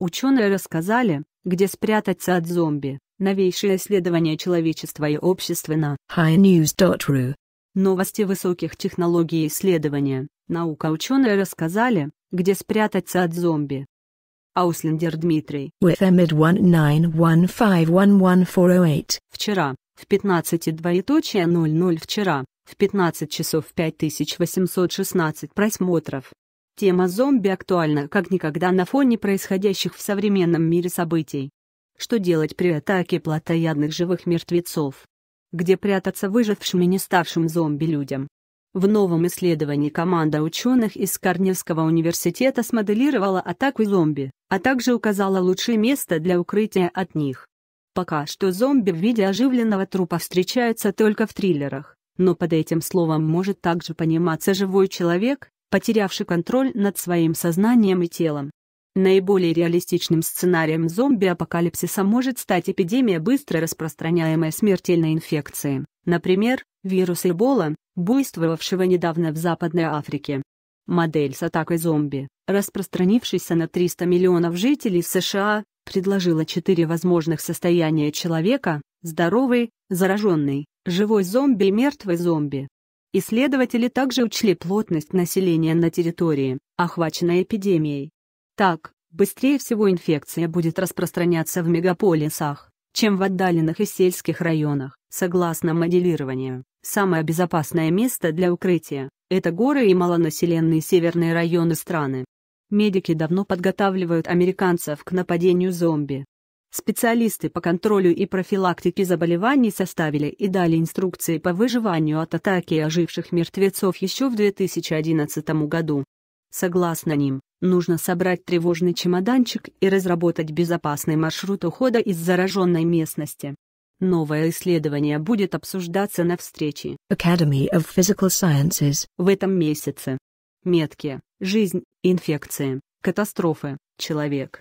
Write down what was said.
Ученые рассказали, где спрятаться от зомби, новейшие исследования человечества и общества на highnews.ru. Новости высоких технологий и исследования, наука ученые рассказали, где спрятаться от зомби. Ауслендер Дмитрий. Oh вчера, в 15.00 вчера, в 15 часов 5816 просмотров. Тема зомби актуальна как никогда на фоне происходящих в современном мире событий. Что делать при атаке плотоядных живых мертвецов? Где прятаться выжившим и не ставшим зомби людям? В новом исследовании команда ученых из Корневского университета смоделировала атаку зомби, а также указала лучшее место для укрытия от них. Пока что зомби в виде оживленного трупа встречаются только в триллерах, но под этим словом может также пониматься живой человек, потерявший контроль над своим сознанием и телом. Наиболее реалистичным сценарием зомби-апокалипсиса может стать эпидемия быстро распространяемой смертельной инфекции, например, вирус Эбола, буйствовавшего недавно в Западной Африке. Модель с атакой зомби, распространившейся на 300 миллионов жителей США, предложила четыре возможных состояния человека – здоровый, зараженный, живой зомби и мертвый зомби. Исследователи также учли плотность населения на территории, охваченной эпидемией. Так, быстрее всего инфекция будет распространяться в мегаполисах, чем в отдаленных и сельских районах. Согласно моделированию, самое безопасное место для укрытия – это горы и малонаселенные северные районы страны. Медики давно подготавливают американцев к нападению зомби. Специалисты по контролю и профилактике заболеваний составили и дали инструкции по выживанию от атаки оживших мертвецов еще в 2011 году. Согласно ним, нужно собрать тревожный чемоданчик и разработать безопасный маршрут ухода из зараженной местности. Новое исследование будет обсуждаться на встрече Academy of Physical Sciences в этом месяце. Метки, жизнь, инфекции, катастрофы, человек.